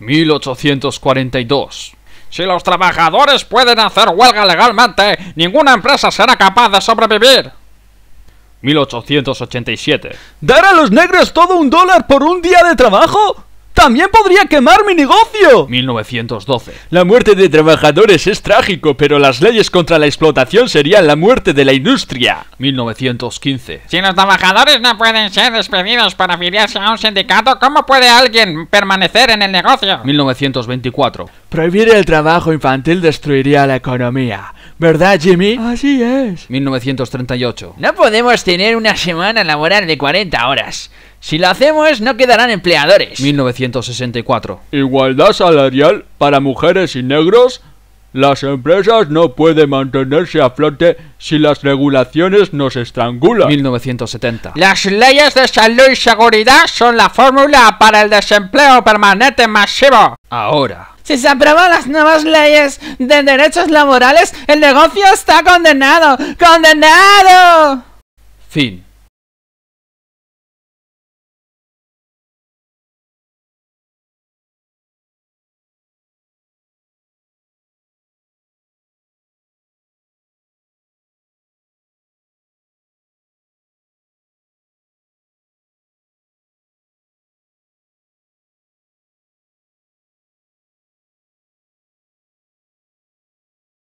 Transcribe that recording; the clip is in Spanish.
1842. Si los trabajadores pueden hacer huelga legalmente, ninguna empresa será capaz de sobrevivir. 1887. ¿Dar a los negros todo un dólar por un día de trabajo? ¡También podría quemar mi negocio! 1912. La muerte de trabajadores es trágico, pero las leyes contra la explotación serían la muerte de la industria. 1915. Si los trabajadores no pueden ser despedidos para afiliarse a un sindicato, ¿cómo puede alguien permanecer en el negocio? 1924. Prohibir el trabajo infantil destruiría la economía. ¿Verdad, Jimmy? Así es. 1938. No podemos tener una semana laboral de 40 horas. Si lo hacemos, no quedarán empleadores. 1964. Igualdad salarial para mujeres y negros. Las empresas no pueden mantenerse a flote si las regulaciones nos estrangulan. 1970. Las leyes de salud y seguridad son la fórmula para el desempleo permanente masivo. Ahora. Si se aprueban las nuevas leyes de derechos laborales, el negocio está condenado. ¡Condenado! Fin.